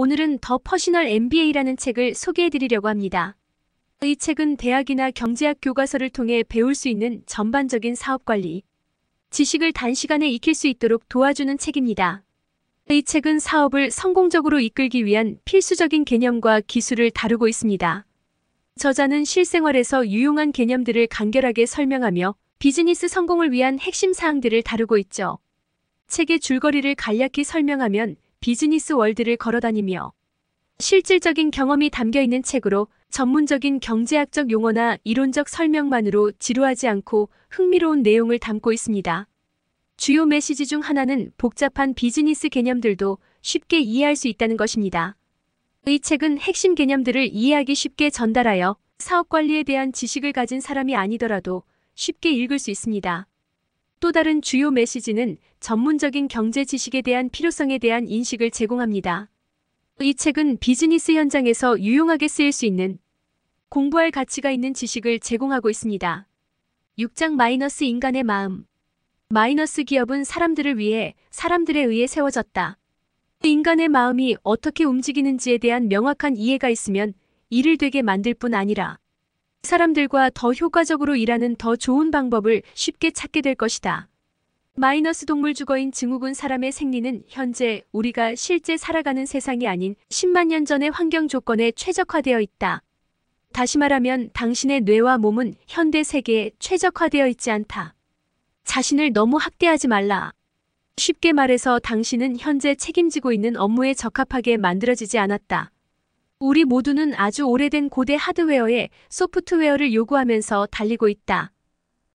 오늘은 더 퍼시널 MBA라는 책을 소개해드리려고 합니다. 이 책은 대학이나 경제학 교과서를 통해 배울 수 있는 전반적인 사업관리, 지식을 단시간에 익힐 수 있도록 도와주는 책입니다. 이 책은 사업을 성공적으로 이끌기 위한 필수적인 개념과 기술을 다루고 있습니다. 저자는 실생활에서 유용한 개념들을 간결하게 설명하며 비즈니스 성공을 위한 핵심 사항들을 다루고 있죠. 책의 줄거리를 간략히 설명하면 비즈니스 월드를 걸어다니며 실질적인 경험이 담겨있는 책으로 전문적인 경제학적 용어나 이론적 설명만으로 지루하지 않고 흥미로운 내용을 담고 있습니다. 주요 메시지 중 하나는 복잡한 비즈니스 개념들도 쉽게 이해할 수 있다는 것입니다. 이 책은 핵심 개념들을 이해하기 쉽게 전달하여 사업 관리에 대한 지식을 가진 사람이 아니더라도 쉽게 읽을 수 있습니다. 또 다른 주요 메시지는 전문적인 경제 지식에 대한 필요성에 대한 인식을 제공합니다. 이 책은 비즈니스 현장에서 유용하게 쓰일 수 있는 공부할 가치가 있는 지식을 제공하고 있습니다. 6장 마이너스 인간의 마음 마이너스 기업은 사람들을 위해 사람들에 의해 세워졌다. 인간의 마음이 어떻게 움직이는지에 대한 명확한 이해가 있으면 일을 되게 만들 뿐 아니라 사람들과 더 효과적으로 일하는 더 좋은 방법을 쉽게 찾게 될 것이다. 마이너스 동물 주거인 증후군 사람의 생리는 현재 우리가 실제 살아가는 세상이 아닌 10만 년 전의 환경 조건에 최적화되어 있다. 다시 말하면 당신의 뇌와 몸은 현대 세계에 최적화되어 있지 않다. 자신을 너무 학대하지 말라. 쉽게 말해서 당신은 현재 책임지고 있는 업무에 적합하게 만들어지지 않았다. 우리 모두는 아주 오래된 고대 하드웨어에 소프트웨어를 요구하면서 달리고 있다.